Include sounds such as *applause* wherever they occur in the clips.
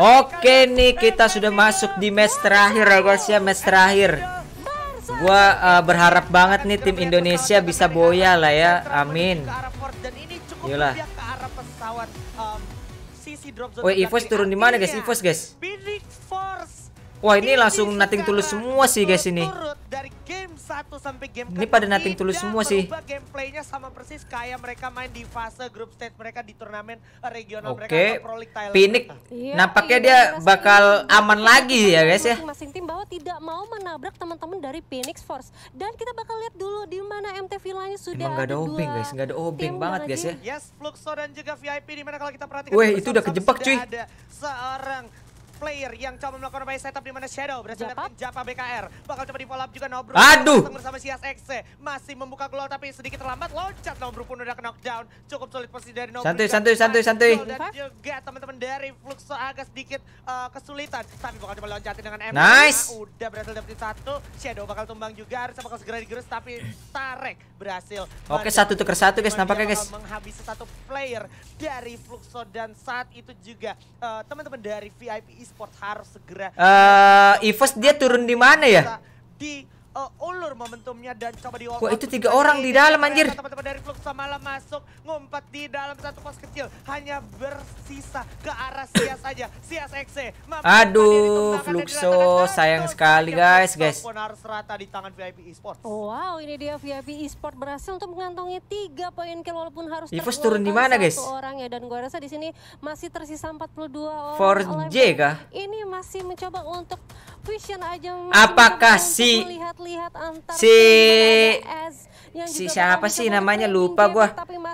Oke nih kita sudah masuk di match terakhir ya guys ya match terakhir. Gua uh, berharap banget nih tim Indonesia bisa boya lah ya. Amin. Yolah. Wah Ivos turun di mana guys? Ivos guys. Wah ini langsung nating tulus semua sih guys ini. 1 sampai game Ini pada nating tulus semua sih. gameplaynya sama persis kayak mereka main di fase grup stage mereka di turnamen eh, regional Oke. Okay. mereka Pro League Thailand. Pinik iya, nampaknya iya, dia iya, bakal ini. aman lagi ya guys ya. Masing-masing tim bahwa tidak mau menabrak teman-teman dari Phoenix Force. Dan kita bakal lihat dulu di mana MT Villanya sudah Emang ada, ada obeng guys, gak ada obeng banget guys ya. Yes, Fluxo dan juga VIP di mana kalau kita perhatikan Wih, itu udah kejebak cuy. Ada seorang player yang coba melakukan upaya setup di mana Shadow berhasil dapetin Japa BKR. Bakal coba di follow up juga Nobru. Aduh. Bersama si XC. Masih membuka glow tapi sedikit terlambat. Loncat Nobru pun udah knockdown. Cukup sulit posisi dari Nobru. Santuy, santuy, santuy, santuy. Dan juga teman-teman dari Fluxo agak sedikit uh, kesulitan. Tapi bakal coba loncatin dengan M. Nice. Udah berhasil dapetin satu. Shadow bakal tumbang juga. Harus bakal segera digerus tapi Tarek berhasil. Oke, satu tuker satu guys. Nampaknya guys. Menghabisi satu player dari Fluxo dan saat itu juga eh, teman-teman uh, dari VIP Esports harus segera. Eh, uh, Evos dia turun di mana ya? Di uh, ulur momentumnya dan coba di Wah, itu tiga orang di dalam anjir. Teman-teman dari Flux malam masuk ngumpet di dalam satu pos kecil hanya bersisa ke arah Sias aja. Sias XC. E. Aduh, Fluxo sayang sekali guys, guys. Harus rata di tangan VIP Esports. Wow, ini dia VIP Esports berhasil untuk mengantongi tiga poin kill walaupun harus Ivos turun di mana guys? orang ya dan gua rasa di sini masih tersisa 42 orang. 4J kah? Ini masih mencoba untuk Apakah si si yang si siapa sih namanya lupa gue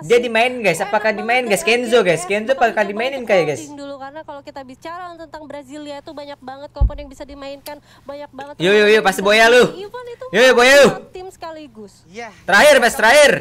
dia dimain guys apakah dimain guys Kenzo guys Kenzo apakah dimainin kayak guys dulu karena kalau kita bicara tentang Brasilia itu banyak banget komponen yang bisa dimainkan banyak banget yo yo yo pasti boya lu yo yo boya lu tim sekaligus iya. terakhir best terakhir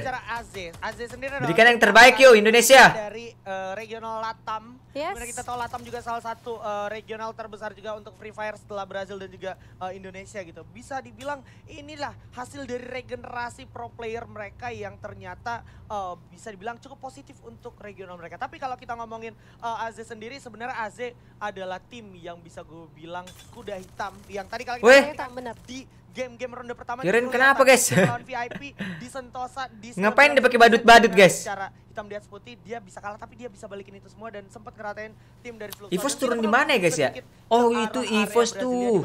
berikan yang terbaik yo Indonesia dari eh, regional Latam yes. kita tahu Latam juga salah satu uh, regional terbesar juga untuk Free Fire setelah Brazil dan juga uh, Indonesia gitu bisa dibilang inilah hasil dari regenerasi pro player player mereka yang ternyata uh, bisa dibilang cukup positif untuk regional mereka. Tapi kalau kita ngomongin uh, eh, AZ sendiri, sebenarnya AZ adalah tim yang bisa gue bilang kuda hitam. Yang tadi kalau kita hitam, di game-game ronde pertama Kirain kenapa guys? VIP di Sentosa di Ngapain dia pakai badut-badut guys? Secara hitam di putih dia bisa kalah tapi dia bisa balikin itu semua dan sempat ngeratain tim dari Fluxo. Ivos turun di mana ya guys ya? Oh itu Ivos tuh.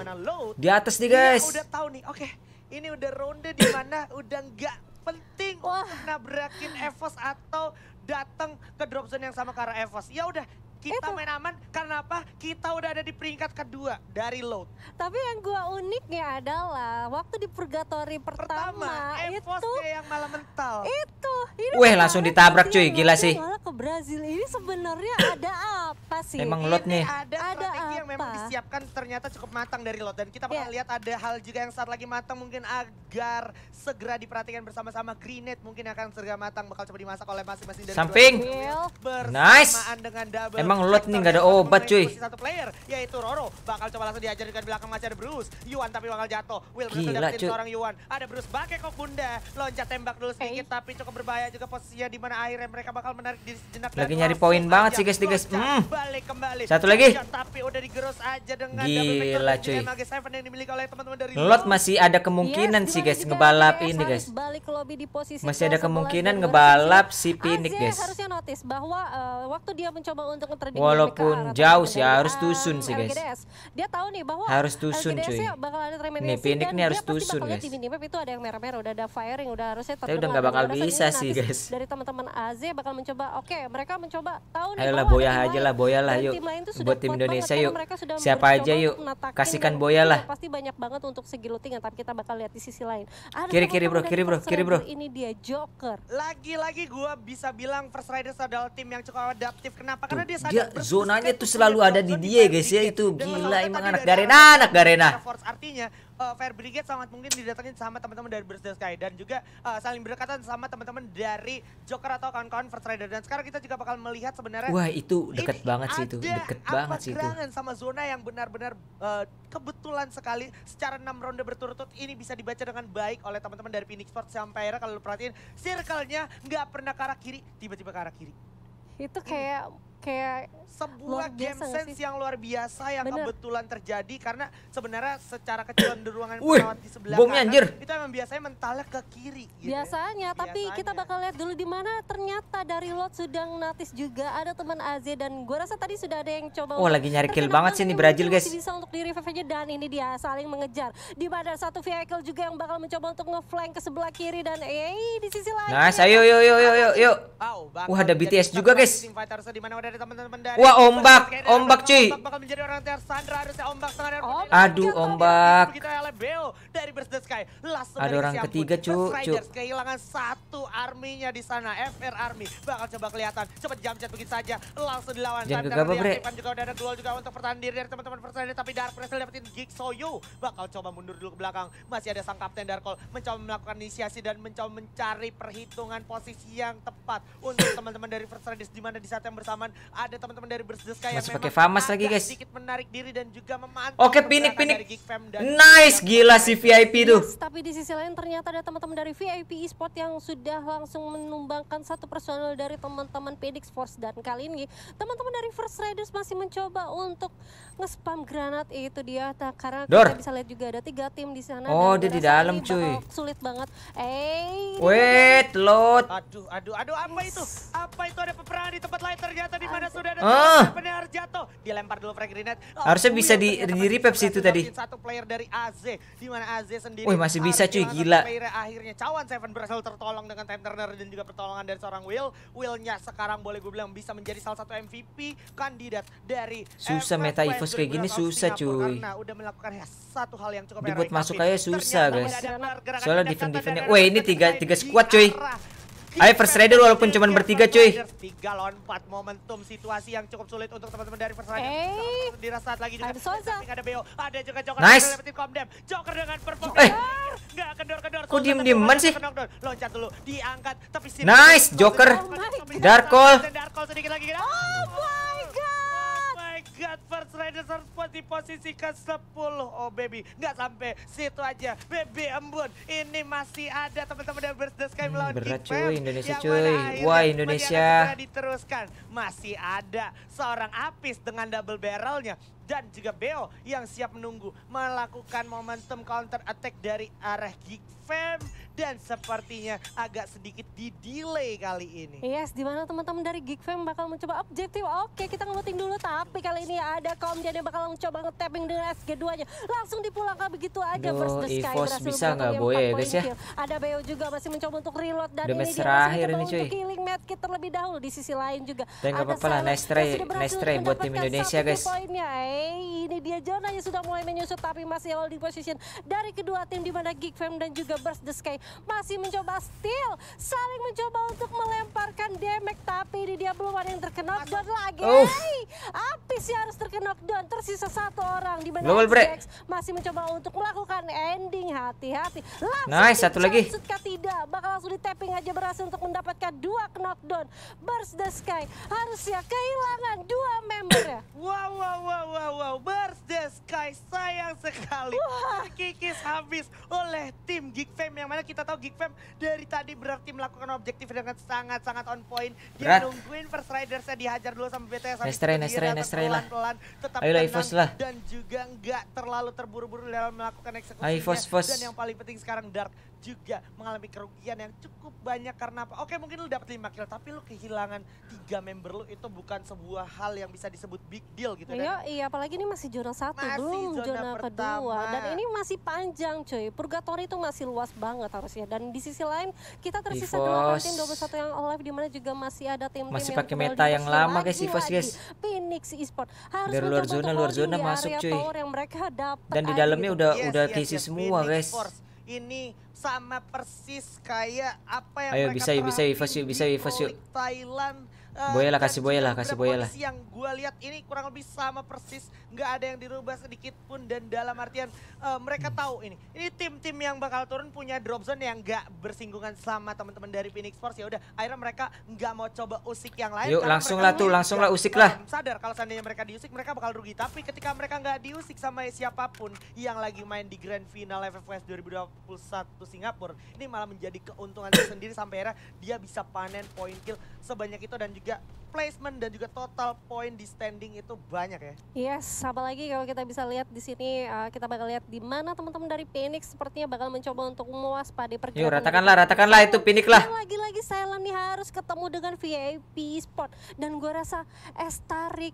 Di atas nih guys. Ya, udah tahu nih. Oke. Okay. Ini udah ronde di mana udah nggak penting Wah. untuk nabrakin Evos atau datang ke drop zone yang sama ke arah Evos. Ya udah, kita Itu. main aman karena apa? Kita udah ada di peringkat kedua dari load. Tapi yang gua uniknya adalah waktu di purgatory pertama, pertama itu yang malah mental. Itu. Ini Weh langsung ditabrak cuy, gila sih. Malah ke Brazil ini sebenarnya ada apa sih? Emang load nih. Ada, ada apa? yang memang disiapkan ternyata cukup matang dari load dan kita bakal yeah. lihat ada hal juga yang saat lagi matang mungkin agar segera diperhatikan bersama-sama Greenet mungkin akan segera matang bakal coba dimasak oleh masing-masing dari Samping. Iya. Nice. Dengan emang lot nih nggak ada obat cuy. Satu player yaitu Roro bakal coba langsung diajarin ke kan belakang masih ada Bruce. Yuan tapi bakal jatuh. Will berhasil dapetin seorang Yuan. Ada Bruce pakai kok bunda. Loncat tembak dulu sedikit tapi cukup berbahaya juga posisinya di mana akhirnya mereka bakal menarik diri sejenak. Lagi nyari poin banget sih guys, guys. Hmm. Balik kembali. Satu lagi. Tapi udah digerus aja dengan Gila cuy. Lot masih ada kemungkinan sih guys ngebalap ini guys. Balik lobby di posisi masih ada kemungkinan ngebalap si Pindik guys. Harusnya notice bahwa eh, waktu dia mencoba untuk Walaupun jauh sih harus tusun sih guys. Dia tahu nih bahwa harus tusun cuy. Ya nih pindik nih kan harus tusun guys. Di minimap itu ada yang merah-merah udah ada firing udah harusnya Tapi udah nggak bakal bisa sih guys. Dari teman-teman AZ bakal mencoba. Oke, mereka mencoba tahu nih. Ayolah boya aja lah, boya lah yuk. Buat tim Indonesia yuk. Siapa aja yuk kasihkan boya iya, lah. Pasti banyak banget untuk segi looting tapi kita bakal lihat di sisi lain. Kiri kiri bro, kiri bro, kiri bro. Ini dia Joker. Lagi-lagi gua bisa bilang First Riders adalah tim yang cukup adaptif. Kenapa? Karena dia dia zonanya tuh gitu, selalu ada di dia guys ya itu gitu. gila emang anak Garena anak Garena artinya eh, fair Fire Brigade sangat mungkin didatangin sama teman-teman dari Burst the Sky dan juga uh, saling berdekatan sama teman-teman dari Joker atau kawan-kawan First Rider dan sekarang kita juga bakal melihat sebenarnya Wah, itu dekat banget sih itu, dekat banget sih itu. sama zona yang benar-benar uh, kebetulan sekali secara enam ronde berturut-turut ini bisa dibaca dengan baik oleh teman-teman dari Phoenix Sports sampai kalau lu perhatiin circle-nya nggak pernah ke arah kiri, tiba-tiba ke arah kiri. Itu kayak hmm kayak sebuah game sense yang luar biasa yang Bener. kebetulan terjadi karena sebenarnya secara kecenderungan pesawat di sebelah kanan anjir. itu emang biasanya mentalnya ke kiri gitu. Biasanya, tapi kita bakal lihat dulu di mana ternyata dari lot sedang natis juga ada teman AZ dan gue rasa tadi sudah ada yang coba oh, lagi nyari kill banget sih ini Brazil guys. bisa untuk diri revive aja dan ini dia saling mengejar. Di mana satu vehicle juga yang bakal mencoba untuk ngeflank ke sebelah kiri dan eh di sisi lain. Nice, ayo yuk yuk yuk yuk Wah, ada BTS juga guys dari teman-teman dari Wah, ombak, ombak cuy. Ombak bakal menjadi orang tersandra harusnya ombak tengah Aduh, ombak. kita LBO the Sky. Last Ada orang ketiga cu, cu. kehilangan satu arminya di sana. FR Army bakal coba kelihatan. Cepat jam chat begitu saja. Langsung dilawan. Jangan gegabah bre. juga udah ada duel juga untuk pertahanan diri dari teman-teman pertahanan. Tapi Dark Presel dapetin Geek soyu Bakal coba mundur dulu ke belakang. Masih ada sang kapten Darkol mencoba melakukan inisiasi dan mencoba mencari perhitungan posisi yang tepat untuk *coughs* teman-teman dari First Radis di mana di saat yang bersamaan ada teman-teman dari Burst the Sky Masih yang pakai Famas lagi guys. Sedikit menarik diri dan juga memantau. Oke, pinik pinik. Nice gila si VIP. VIP tuh. Yes, tapi di sisi lain ternyata ada teman-teman dari VIP Esport yang sudah langsung menumbangkan satu personel dari teman-teman Pedix Force dan kali ini teman-teman dari First Riders masih mencoba untuk nge-spam granat itu dia tak nah, karena Dor. kita bisa lihat juga ada tiga tim di sana. Oh, dia di dalam cuy. Sulit banget. Eh. Wait, load. Aduh, aduh, aduh apa itu? Apa itu ada peperangan di tempat lain ternyata di mana sudah ada ah. mana penyiar jatuh. Dilempar dulu Frank Grenade. Oh, Harusnya oh bisa iya, di di repep situ tadi. Satu player dari AZ di mana AZ sendiri. Wih, masih bisa cuy, gila. Akhirnya cawan Seven berhasil tertolong dengan time turner dan juga pertolongan dari seorang Will. Willnya sekarang boleh gue bilang bisa menjadi salah satu MVP kandidat dari Susah meta EVOS kayak gini susah cuy. Karena udah melakukan satu hal yang cukup Dibuat masuk aja susah, guys. Soalnya defend-defendnya. Wih, ini tiga tiga squad cuy. Ayo first rider walaupun cuma bertiga cuy. Tiga lawan empat momentum situasi yang cukup sulit untuk teman-teman dari first rider. Hey. Eh. Dirasaat lagi juga ada Beo, ada juga Joker nice. Tim komdem. Joker dengan perform. Eh. Enggak kendor-kendor. Kok diem diem man sih? Loncat dulu, diangkat tapi sih. Nice Joker. Darkol. Oh Darkol sedikit lagi. Oh, God First Rider Spot di posisi ke-10. Oh baby, nggak sampai situ aja. Baby embun, ini masih ada teman-teman yang Burst the Sky hmm, melawan Berat cuy, Indonesia cuy. Wah Indonesia. Diteruskan. Masih ada seorang Apis dengan double barrelnya dan juga Beo yang siap menunggu melakukan momentum counter attack dari arah Geek Fam dan sepertinya agak sedikit di delay kali ini. Yes, di mana teman-teman dari Geek Fam bakal mencoba objektif. Oke, kita ngeluting dulu tapi kali ini ada dia yang bakal mencoba nge-tapping dengan SG2-nya. Langsung dipulangkan begitu aja Duh, First the Sky Evos bisa nggak boy ya guys ya? Ada Beo juga masih mencoba untuk reload dan Udah ini dia terakhir ini cuy. Killing medkit terlebih dahulu di sisi lain juga. Dan apa-apa lah, nice try, nice try buat tim Indonesia guys. Poinnya, eh, ini dia yang sudah mulai menyusut tapi masih holding position dari kedua tim di mana Geek Fam dan juga Burst the Sky masih mencoba still saling mencoba untuk melemparkan damage tapi ini dia belum ada yang terkena knockdown lagi. Oh. si sih harus terkena knockdown tersisa satu orang di mana masih mencoba untuk melakukan ending hati-hati. Nice satu lagi. tidak bakal langsung di tapping aja berhasil untuk mendapatkan dua knockdown. Burst the Sky harusnya kehilangan dua member ya. Wow wow wow wow wow, wow. Burst the Sky sayang sekali. Wah. Kikis habis oleh tim Geek Fam. Yang mana kita tahu Geek Fam dari tadi berarti melakukan objektif dengan sangat-sangat on point. Dia Berat. nungguin First Ridersnya dihajar dulu sama BTS. Nestray, Nestray, Nestray lah. Pelan, tetap Ayo tenang Force lah. dan juga nggak terlalu terburu-buru dalam melakukan eksekusi. Ayo Force, Dan yang paling penting sekarang Dark juga mengalami kerugian yang cukup banyak karena apa? Oke mungkin lu dapat 5 kill tapi lu kehilangan tiga member lu itu bukan sebuah hal yang bisa disebut big deal gitu Iya, iya apalagi ini masih zona satu masih belum zona, zona pertama. kedua dan ini masih panjang cuy. Purgatory itu masih luas banget harusnya dan di sisi lain kita tersisa dua tim 21 yang live di mana juga masih ada tim, -tim masih pakai meta yang lama guys Evos guys. Phoenix Esport harus dari luar zona luar zona masuk cuy. Yang mereka dapat dan di dalamnya udah yes, udah yes, kisi yes, semua guys. Force. Ini sama persis kayak apa yang Ayo, mereka bisa, bisa, bisa, bisa, bisa, bisa, Thailand Eh, boya lah, kasih boya lah, kasih boya lah. Yang gue lihat ini kurang lebih sama persis, nggak ada yang dirubah sedikit pun dan dalam artian uh, mereka hmm. tahu ini. Ini tim-tim yang bakal turun punya drop zone yang nggak bersinggungan sama teman-teman dari Phoenix Force ya udah. Akhirnya mereka nggak mau coba usik yang lain. Yuk langsung lah tuh, langsung lah usik lah. Sadar kalau seandainya mereka diusik mereka bakal rugi. Tapi ketika mereka nggak diusik sama siapapun yang lagi main di Grand Final FFS 2021 Singapura, ini malah menjadi keuntungan tersendiri sampai akhirnya dia bisa panen point kill sebanyak itu dan juga juga placement dan juga total point di standing itu banyak ya. Yes, apalagi kalau kita bisa lihat di sini uh, kita bakal lihat di mana teman-teman dari Phoenix sepertinya bakal mencoba untuk mewaspadai pergerakan. Yuk, ratakanlah, ratakanlah itu Phoenix lah. Lagi-lagi Silent nih harus ketemu dengan VIP spot dan gua rasa Estarik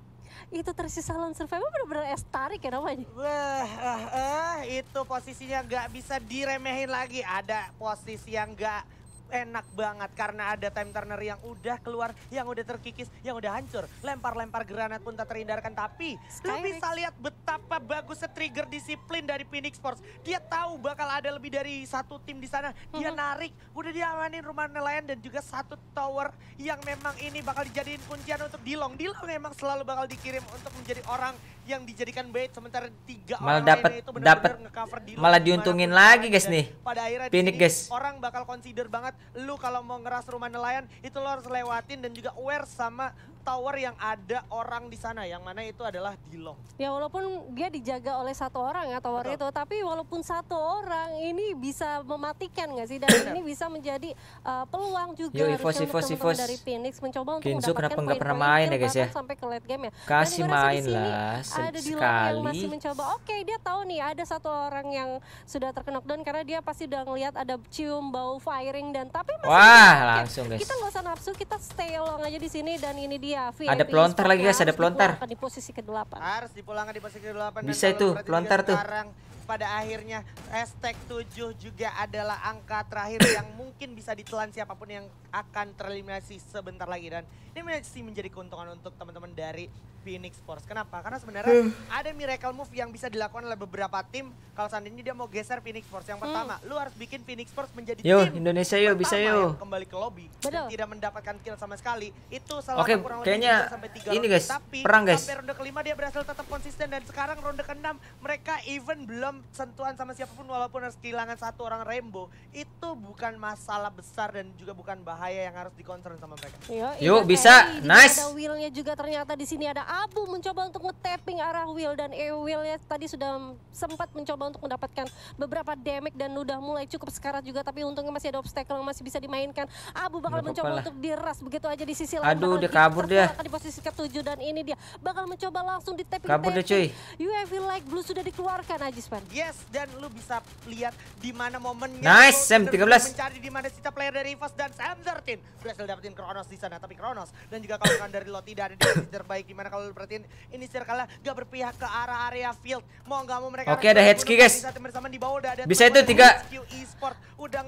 itu tersisa lawan Survivor benar-benar estarik ya namanya. Wah, uh, uh, itu posisinya nggak bisa diremehin lagi. Ada posisi yang nggak enak banget karena ada time turner yang udah keluar, yang udah terkikis, yang udah hancur. Lempar-lempar granat pun tak terhindarkan, tapi Skyrex. lu bisa lihat betapa bagusnya trigger disiplin dari Phoenix Force. Dia tahu bakal ada lebih dari satu tim di sana. Dia mm-hmm. narik, udah diamanin rumah nelayan dan juga satu tower yang memang ini bakal dijadiin kuncian untuk Dilong. Dilong memang selalu bakal dikirim untuk menjadi orang yang dijadikan bait sementara tiga malah orang dapet, itu benar-benar ngecover di Malah diuntungin lagi guys nih. Pada akhirnya Phoenix guys. orang bakal consider banget lu kalau mau ngeras rumah nelayan itu lo harus lewatin dan juga aware sama tower yang ada orang di sana, yang mana itu adalah Dilong. Ya walaupun dia dijaga oleh satu orang ya tower Betul. itu, tapi walaupun satu orang ini bisa mematikan nggak sih? Dan ini bisa menjadi uh, peluang juga Yo, Ivos, teman Ivos. dari Phoenix mencoba untuk Kenzo mendapatkan kenapa pernah main ya guys ya? Sampai ke late game ya. Kasih main lah ada di yang masih mencoba. Oke, okay, dia tahu nih ada satu orang yang sudah terkena dan karena dia pasti udah ngelihat ada cium bau firing dan tapi masih Wah, langsung guys. Kita nggak usah nafsu, kita stay long aja di sini dan ini dia Iya, VIP ada pelontar lagi guys, ada pelontar. Di posisi ke-8. Harus dipulangkan di posisi ke-8. Bisa itu, pelontar tuh. Sekarang pada akhirnya hashtag 7 juga adalah angka terakhir yang *coughs* mungkin bisa ditelan siapapun yang akan tereliminasi sebentar lagi dan ini masih menjadi keuntungan untuk teman-teman dari Phoenix Force. Kenapa? Karena sebenarnya uh. ada miracle move yang bisa dilakukan oleh beberapa tim kalau seandainya dia mau geser Phoenix Force. Yang pertama, hmm. lu harus bikin Phoenix Force menjadi yo, tim Indonesia yo bisa yo. kembali ke lobby Betul. tidak mendapatkan kill sama sekali. Itu salah okay, kurang kayaknya sampai 3 ini guys, tapi perang guys. Sampai ronde kelima dia berhasil tetap konsisten dan sekarang ronde keenam mereka even belum sentuhan sama siapapun walaupun harus kehilangan satu orang Rainbow. Itu bukan masalah besar dan juga bukan bahaya yang harus dikonsern sama mereka. Yo, Yuk, iya, bisa. Nice. Ada juga ternyata di sini ada Abu mencoba untuk nge-tapping arah Will dan air wheelnya tadi sudah sempat mencoba untuk mendapatkan beberapa damage dan udah mulai cukup sekarat juga tapi untungnya masih ada obstacle yang masih bisa dimainkan. Abu bakal Gak mencoba untuk diras begitu aja di sisi lain. Aduh, dia kabur dia. Akan di posisi ketujuh dan ini dia bakal mencoba langsung di tapping. Kabur dia cuy. You UAV like blue sudah dikeluarkan Ajispan. Yes, dan lu bisa lihat di mana momennya. Nice, Sam 13. Mencari di mana sisa player dari Evos dan Sam 13. Berhasil dapetin Kronos di sana tapi Kronos dan juga kawan dari Loti dari terbaik di mana kalau lu perhatiin ini circle gak berpihak ke arah area field. Mau nggak mau mereka Oke, ada head guys. Bisa, bisa itu tiga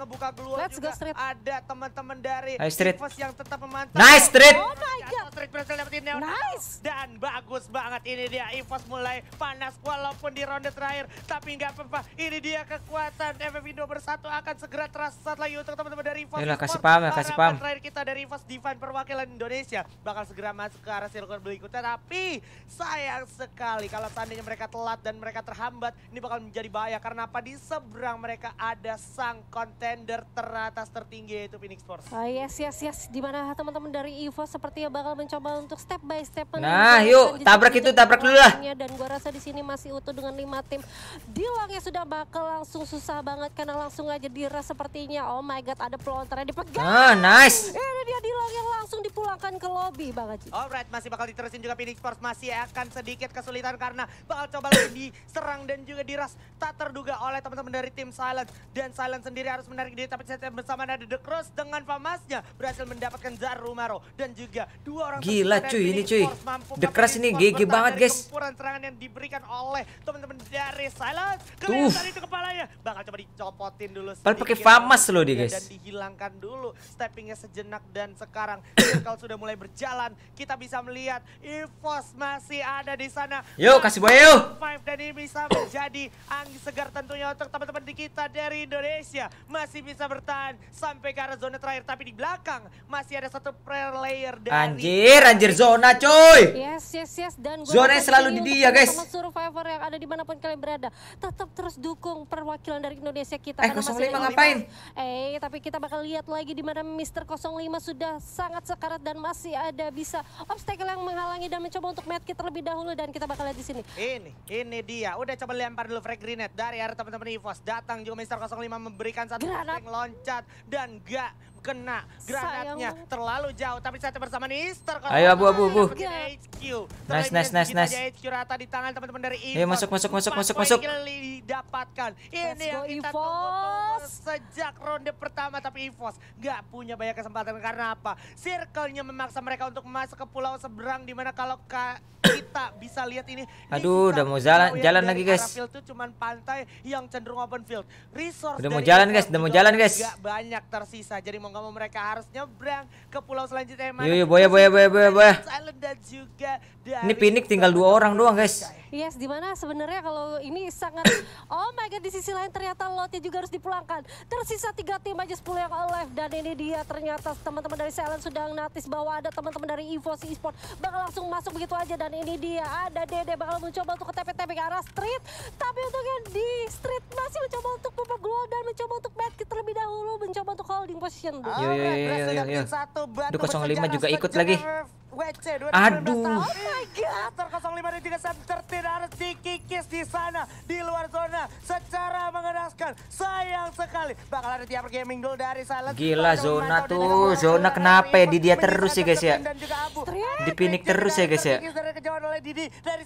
ngebuka keluar Let's juga. Go street. Ada teman-teman dari nice street. yang tetap memantau. Nice street. Oh my ya, god. Street berhasil dapetin Neon. Nice. Dan bagus banget ini dia Evos mulai panas walaupun di ronde terakhir tapi nggak apa-apa. Ini dia kekuatan FF Indo bersatu akan segera terasa lagi untuk teman-teman dari Evos. Yalah kasih paham ya, kasih paham. Terakhir kita dari Evos Divan perwakilan Indonesia bakal segera masuk ke arah sirkuit berikutnya tapi sayang sekali kalau seandainya mereka telat dan mereka terhambat ini bakal menjadi bahaya karena apa di seberang mereka ada sang konten contender teratas tertinggi yaitu Phoenix Force. Ah, yes, yes, yes. Dimana teman-teman dari EVO sepertinya bakal mencoba untuk step by step. Nah, yuk tabrak itu, tabrak dulu lah. Dan gua rasa di sini masih utuh dengan lima tim. Dilangnya sudah bakal langsung susah banget karena langsung aja diras sepertinya. Oh my God, ada yang dipegang. Ah, nice. Ini dia Dilang yang langsung dipulangkan ke lobby, Bang Oh Alright, masih bakal diterusin juga Phoenix Force. Masih akan sedikit kesulitan karena bakal coba lagi diserang dan juga diras tak terduga oleh teman-teman dari tim silent Dan silent sendiri harus menang menarik diri tapi saya bersama ada The Cross dengan famasnya berhasil mendapatkan Zarumaro dan juga dua orang gila cuy ini cuy The Cross ini GG banget guys kumpulan serangan yang diberikan oleh teman-teman dari Silence tuh tadi itu kepalanya bakal coba dicopotin dulu sih pakai famas loh dia guys dan dihilangkan dulu steppingnya sejenak dan sekarang kalau *clears throat* sudah mulai berjalan kita bisa melihat Evos masih ada di sana yuk kasih boy yuk dan ini bisa menjadi angin segar tentunya untuk teman-teman di kita dari Indonesia Mas masih bisa bertahan sampai ke arah zona terakhir tapi di belakang masih ada satu player layer dari Anjir, anjir zona coy. Yes, yes, yes dan zona yang selalu di dia, guys. survivor yang ada dimanapun kalian berada, tetap terus dukung perwakilan dari Indonesia kita. Eh, 05 ngapain? Eh, tapi kita bakal lihat lagi di mana Mister 05 sudah sangat sekarat dan masih ada bisa obstacle yang menghalangi dan mencoba untuk kita lebih dahulu dan kita bakal lihat di sini. Ini, ini dia. Udah coba lempar dulu frag grenade dari arah teman-teman Evos. Datang juga Mister 05 memberikan satu Gerak Granat. loncat dan gak kena granatnya Sayang. terlalu jauh tapi saya bersama Nister ayo abu abu abu HQ. nice nice nice nice rata di tangan teman-teman dari Infos. ayo masuk masuk masuk masuk masuk didapatkan ini yang kita tunggu sejak ronde pertama tapi EVOS nggak punya banyak kesempatan karena apa? Circle-nya memaksa mereka untuk masuk ke pulau seberang dimana kalau ka kita bisa lihat ini Aduh, udah mau jalan jalan lagi guys. Field tuh cuman pantai yang cenderung open field. Resource udah mau jalan guys, udah mau jalan guys. Gak banyak tersisa. Jadi mau nggak mau mereka harus nyebrang ke pulau selanjutnya mana. Yuk, boya boya boya boya boya. Ini pinik tinggal dua orang doang guys. Yes, dimana sebenarnya kalau ini sangat *coughs* Oh my god di sisi lain ternyata lotnya juga harus dipulangkan. Tersisa tiga tim aja 10 yang live dan ini dia ternyata teman-teman dari Silent sedang natis bahwa ada teman-teman dari Evo si Esport bakal langsung masuk begitu aja dan ini dia ada Dede bakal mencoba untuk ke TP-TP ke arah street tapi untuk yang di street masih mencoba untuk purple glow dan mencoba untuk medkit terlebih dahulu mencoba untuk holding position. Iya iya yo dua yo. lima 05 juga ikut lagi. WC 2019. Aduh. Oh my god. Ter 05 dan juga center tidak harus dikikis di sana di luar zona secara mengenaskan. Sayang sekali. Bakal ada tiap gaming dulu dari Silent. Gila zona tuh. Zona kenapa ya di dia terus ya guys ya. Di pinik terus ya, ya guys ya. dari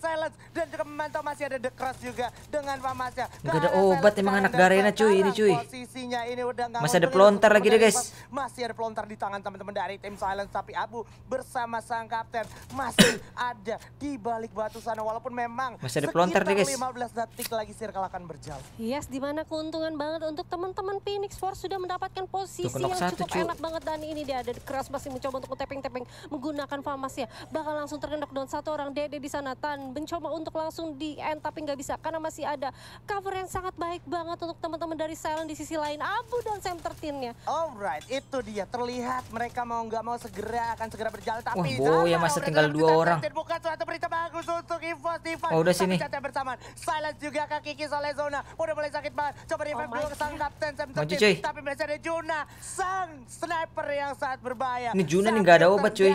dan juga memantau masih ada The Cross juga dengan Famasya. Enggak ada obat emang anak Garena cuy ini cuy. Posisinya ini udah Masih ada pelontar lagi deh guys. Masih ada pelontar di tangan teman-teman dari tim Silent. tapi Abu bersama-sama sang kapten masih *coughs* ada di balik batu sana walaupun memang masih ada pelontar nih guys. 15 detik lagi circle akan berjalan. Yes, di mana keuntungan banget untuk teman-teman Phoenix Force sudah mendapatkan posisi yang satu, cukup cu. enak banget dan ini dia ada keras masih mencoba untuk tapping-tapping menggunakan famasnya. Bakal langsung terkendok down satu orang Dede di sana Tan mencoba untuk langsung di end tapi nggak bisa karena masih ada cover yang sangat baik banget untuk teman-teman dari Silent di sisi lain Abu dan Sam tertinnya. Alright, itu dia terlihat mereka mau nggak mau segera akan segera berjalan tapi Wah, Oh, ya masa tinggal dua orang. Bukan suatu berita bagus untuk Ivan. Ivan. Oh, udah sini. bersamaan. Silence juga kaki Kiki oleh Zona. Udah mulai sakit banget. Coba Ivan oh sang kapten Sam Tutin. Tapi ada Juna sang sniper yang sangat berbahaya. Ini Juna nih nggak ada obat cuy.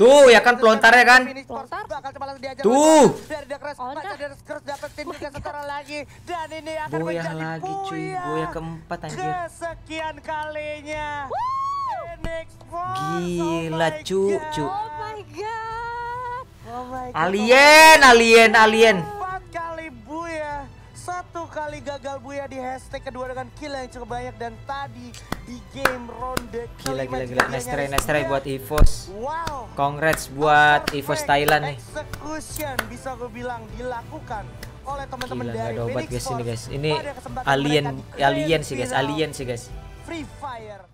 Tuh ya kan pelontarnya kan. Pelontar. Tuh. Goyah oh lagi cuy. Goyah keempat anjir. Kesekian kalinya. Gila oh cu cu. Oh alien, alien, alien. Empat kali buya, satu kali gagal buya di hashtag kedua dengan kill yang cukup banyak dan tadi di game ronde gila gila gila Nestre Nestre buat Evos. Wow. Congrats buat Evos Thailand nih. Execution bisa gue bilang dilakukan oleh teman-teman dari ada obat guys ini guys. Ini alien alien sih guys, alien sih guys. Free Fire